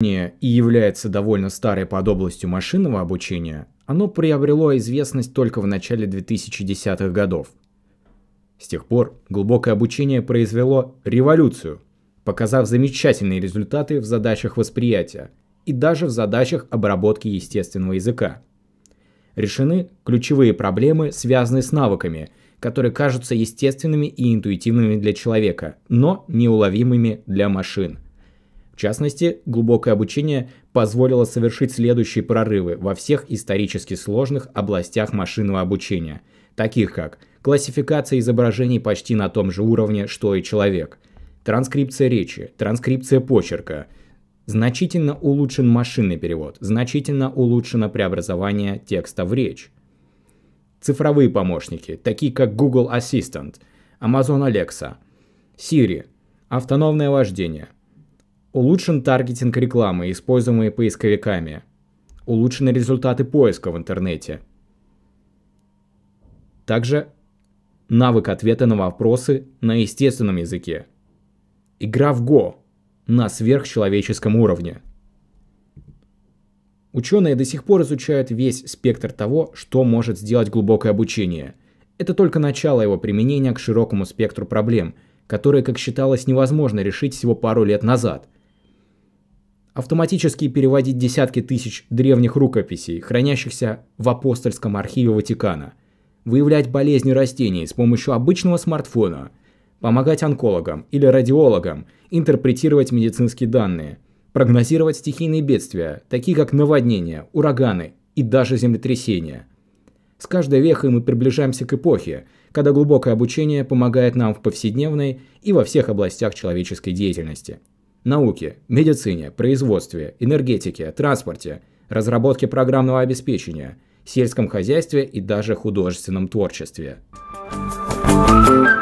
и является довольно старой подобластью машинного обучения, оно приобрело известность только в начале 2010-х годов. С тех пор глубокое обучение произвело революцию, показав замечательные результаты в задачах восприятия и даже в задачах обработки естественного языка. Решены ключевые проблемы, связанные с навыками, которые кажутся естественными и интуитивными для человека, но неуловимыми для машин – в частности, глубокое обучение позволило совершить следующие прорывы во всех исторически сложных областях машинного обучения, таких как классификация изображений почти на том же уровне, что и человек, транскрипция речи, транскрипция почерка, значительно улучшен машинный перевод, значительно улучшено преобразование текста в речь. Цифровые помощники, такие как Google Assistant, Amazon Alexa, Siri, автономное вождение – Улучшен таргетинг рекламы, используемой поисковиками. Улучшены результаты поиска в интернете. Также навык ответа на вопросы на естественном языке. Игра в Go на сверхчеловеческом уровне. Ученые до сих пор изучают весь спектр того, что может сделать глубокое обучение. Это только начало его применения к широкому спектру проблем, которые, как считалось, невозможно решить всего пару лет назад – автоматически переводить десятки тысяч древних рукописей, хранящихся в апостольском архиве Ватикана, выявлять болезни растений с помощью обычного смартфона, помогать онкологам или радиологам интерпретировать медицинские данные, прогнозировать стихийные бедствия, такие как наводнения, ураганы и даже землетрясения. С каждой вехой мы приближаемся к эпохе, когда глубокое обучение помогает нам в повседневной и во всех областях человеческой деятельности – науке, медицине, производстве, энергетике, транспорте, разработке программного обеспечения, сельском хозяйстве и даже художественном творчестве. Thank you